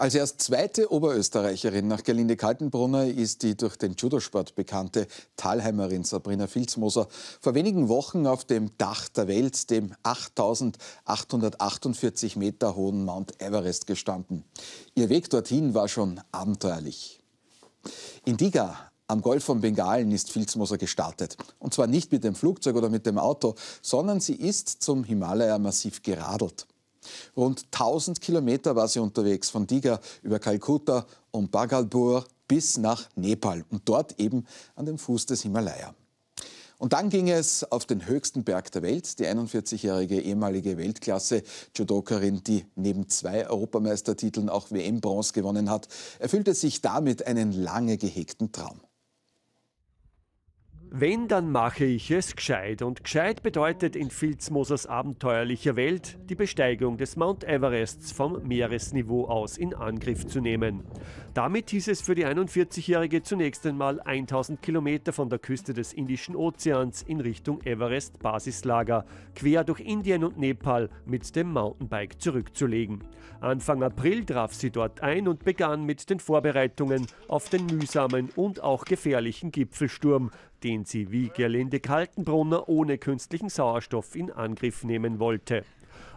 Als erst zweite Oberösterreicherin nach Gerlinde Kaltenbrunner ist die durch den Judosport bekannte Talheimerin Sabrina Filzmoser vor wenigen Wochen auf dem Dach der Welt, dem 8848 Meter hohen Mount Everest, gestanden. Ihr Weg dorthin war schon abenteuerlich. In Diga am Golf von Bengalen ist Filzmoser gestartet. Und zwar nicht mit dem Flugzeug oder mit dem Auto, sondern sie ist zum Himalaya-Massiv geradelt. Rund 1000 Kilometer war sie unterwegs, von Diga über Kalkutta und Bagalpur bis nach Nepal und dort eben an dem Fuß des Himalaya. Und dann ging es auf den höchsten Berg der Welt. Die 41-jährige ehemalige Weltklasse-Judokerin, die neben zwei Europameistertiteln auch WM-Bronze gewonnen hat, erfüllte sich damit einen lange gehegten Traum. Wenn, dann mache ich es gescheit. Und gescheit bedeutet in Filzmosers abenteuerlicher Welt, die Besteigung des Mount Everests vom Meeresniveau aus in Angriff zu nehmen. Damit hieß es für die 41-Jährige zunächst einmal 1000 Kilometer von der Küste des Indischen Ozeans in Richtung Everest-Basislager, quer durch Indien und Nepal mit dem Mountainbike zurückzulegen. Anfang April traf sie dort ein und begann mit den Vorbereitungen auf den mühsamen und auch gefährlichen Gipfelsturm, den sie wie Gerlinde Kaltenbrunner ohne künstlichen Sauerstoff in Angriff nehmen wollte.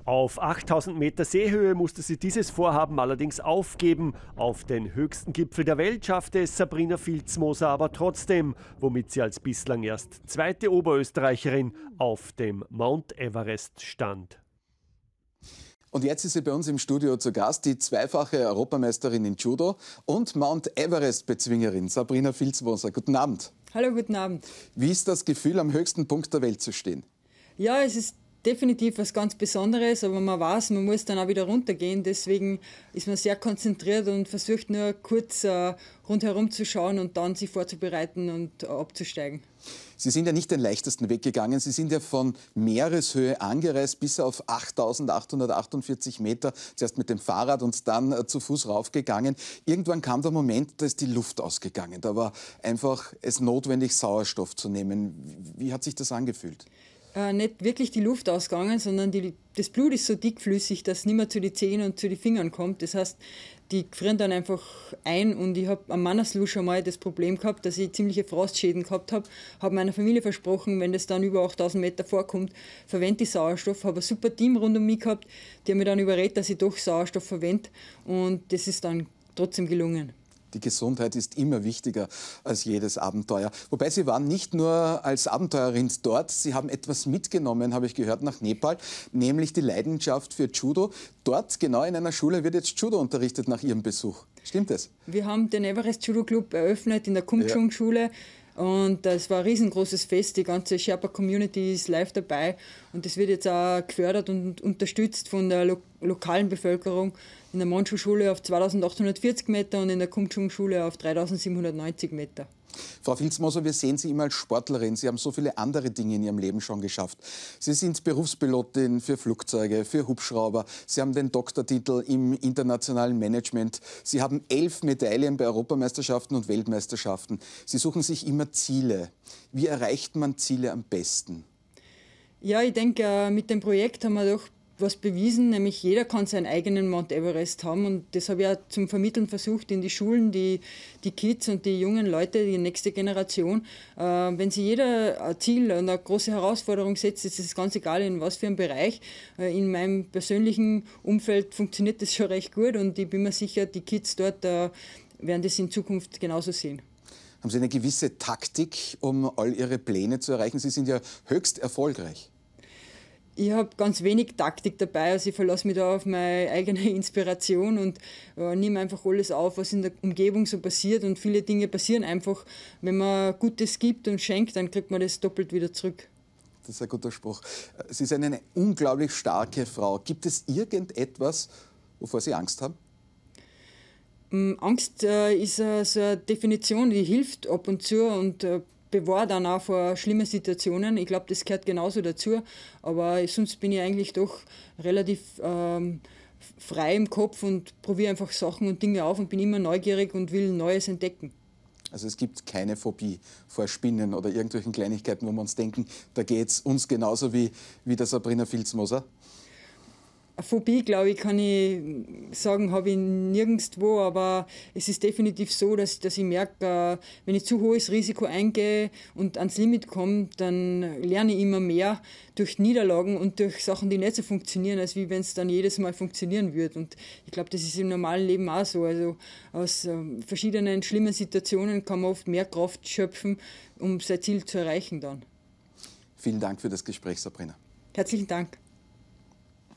Auf 8000 Meter Seehöhe musste sie dieses Vorhaben allerdings aufgeben. Auf den höchsten Gipfel der Welt schaffte es Sabrina Filzmoser aber trotzdem, womit sie als bislang erst zweite Oberösterreicherin auf dem Mount Everest stand. Und jetzt ist sie bei uns im Studio zu Gast, die zweifache Europameisterin in Judo und Mount Everest-Bezwingerin Sabrina Filzmoser. Guten Abend. Hallo, guten Abend. Wie ist das Gefühl, am höchsten Punkt der Welt zu stehen? Ja, es ist definitiv was ganz Besonderes, aber man weiß, man muss dann auch wieder runtergehen. Deswegen ist man sehr konzentriert und versucht nur kurz äh, rundherum zu schauen und dann sich vorzubereiten und äh, abzusteigen. Sie sind ja nicht den leichtesten Weg gegangen. Sie sind ja von Meereshöhe angereist bis auf 8.848 Meter. Zuerst mit dem Fahrrad und dann äh, zu Fuß raufgegangen. Irgendwann kam der Moment, da ist die Luft ausgegangen. Da war einfach es notwendig, Sauerstoff zu nehmen. Wie, wie hat sich das angefühlt? äh, nicht wirklich die Luft ausgegangen, sondern die, das Blut ist so dickflüssig, dass es nicht mehr zu den Zehen und zu den Fingern kommt. Das heißt, die frieren dann einfach ein und ich habe am Manaslu schon mal das Problem gehabt, dass ich ziemliche Frostschäden gehabt habe. Habe meiner Familie versprochen, wenn das dann über 8000 Meter vorkommt, verwende ich Sauerstoff. Habe ein super Team rund um mich gehabt, die haben mich dann überredet, dass ich doch Sauerstoff verwende und das ist dann trotzdem gelungen die Gesundheit ist immer wichtiger als jedes Abenteuer. Wobei Sie waren nicht nur als Abenteuerin dort, Sie haben etwas mitgenommen, habe ich gehört, nach Nepal, nämlich die Leidenschaft für Judo. Dort, genau in einer Schule, wird jetzt Judo unterrichtet nach Ihrem Besuch. Stimmt das? Wir haben den Everest Judo Club eröffnet in der Kumchung-Schule. Ja. Und das war ein riesengroßes Fest. Die ganze Sherpa-Community ist live dabei. Und das wird jetzt auch gefördert und unterstützt von der lo lokalen Bevölkerung. In der Mondschuh-Schule auf 2840 Meter und in der Kumchung-Schule auf 3790 Meter. Frau Filzmoser, wir sehen Sie immer als Sportlerin. Sie haben so viele andere Dinge in Ihrem Leben schon geschafft. Sie sind Berufspilotin für Flugzeuge, für Hubschrauber. Sie haben den Doktortitel im internationalen Management. Sie haben elf Medaillen bei Europameisterschaften und Weltmeisterschaften. Sie suchen sich immer Ziele. Wie erreicht man Ziele am besten? Ja, ich denke, äh, mit dem Projekt haben wir doch was bewiesen, nämlich jeder kann seinen eigenen Mount Everest haben und das habe ich auch zum Vermitteln versucht in die Schulen, die, die Kids und die jungen Leute, die nächste Generation. Äh, wenn sich jeder ein Ziel und eine große Herausforderung setzt, ist es ganz egal, in was für einem Bereich. Äh, in meinem persönlichen Umfeld funktioniert das schon recht gut und ich bin mir sicher, die Kids dort äh, werden das in Zukunft genauso sehen. Haben Sie eine gewisse Taktik, um all Ihre Pläne zu erreichen? Sie sind ja höchst erfolgreich ich habe ganz wenig Taktik dabei, also ich verlasse mich da auf meine eigene Inspiration und äh, nehme einfach alles auf, was in der Umgebung so passiert und viele Dinge passieren einfach. Wenn man Gutes gibt und schenkt, dann kriegt man das doppelt wieder zurück. Das ist ein guter Spruch. Äh, Sie sind eine unglaublich starke Frau. Gibt es irgendetwas, wovor Sie Angst haben? Mm, Angst äh, ist äh, so eine Definition, die hilft ab und zu und äh, bewahrt dann auch vor schlimmen Situationen. Ich glaube, das gehört genauso dazu. Aber sonst bin ich eigentlich doch relativ ähm, frei im Kopf und probiere einfach Sachen und Dinge auf und bin immer neugierig und will Neues entdecken. Also es gibt keine Phobie vor Spinnen oder irgendwelchen Kleinigkeiten, wo wir uns denken, da geht es uns genauso wie, wie der Sabrina Filzmoser. Eine Phobie, glaube ich, kann ich sagen, habe ich nirgendwo, aber es ist definitiv so, dass, dass ich merke, äh, wenn ich zu hohes Risiko eingehe und ans Limit komme, dann lerne ich immer mehr durch Niederlagen und durch Sachen, die nicht so funktionieren, als wie wenn es dann jedes Mal funktionieren würde. Und ich glaube, das ist im normalen Leben auch so. Also aus ähm, verschiedenen schlimmen Situationen kann man oft mehr Kraft schöpfen, um sein Ziel zu erreichen dann. Vielen Dank für das Gespräch, Sabrina. Herzlichen Dank.